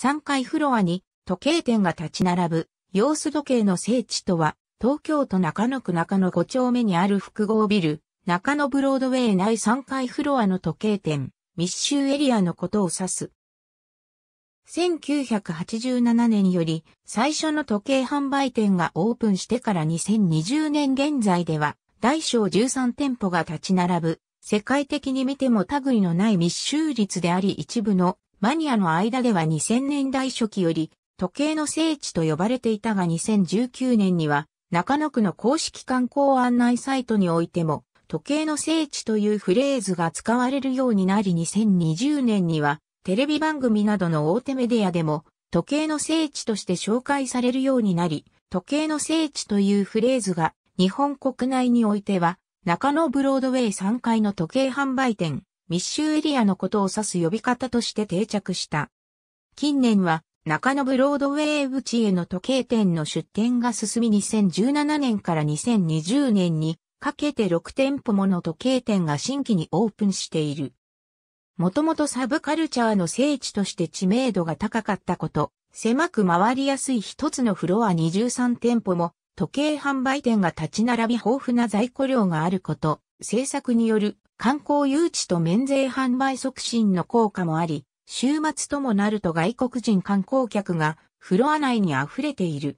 3階フロアに時計店が立ち並ぶ、様子時計の聖地とは、東京都中野区中野5丁目にある複合ビル、中野ブロードウェイ内3階フロアの時計店、密集エリアのことを指す。1987年より最初の時計販売店がオープンしてから2020年現在では大小13店舗が立ち並ぶ世界的に見ても類のない密集率であり一部のマニアの間では2000年代初期より時計の聖地と呼ばれていたが2019年には中野区の公式観光案内サイトにおいても時計の聖地というフレーズが使われるようになり2020年にはテレビ番組などの大手メディアでも時計の聖地として紹介されるようになり時計の聖地というフレーズが日本国内においては中野ブロードウェイ3階の時計販売店密集エリアのことを指す呼び方として定着した。近年は中野ブロードウェイ口への時計店の出店が進み2017年から2020年にかけて6店舗もの時計店が新規にオープンしている。もともとサブカルチャーの聖地として知名度が高かったこと、狭く回りやすい一つのフロア23店舗も時計販売店が立ち並び豊富な在庫量があること、制作による観光誘致と免税販売促進の効果もあり、週末ともなると外国人観光客がフロア内に溢れている。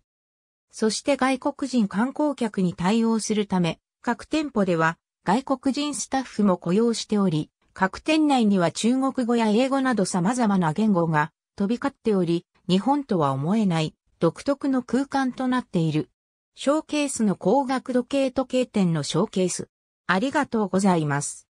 そして外国人観光客に対応するため、各店舗では外国人スタッフも雇用しており、各店内には中国語や英語など様々な言語が飛び交っており、日本とは思えない独特の空間となっている。ショーケースの高額時計時計店のショーケース。ありがとうございます。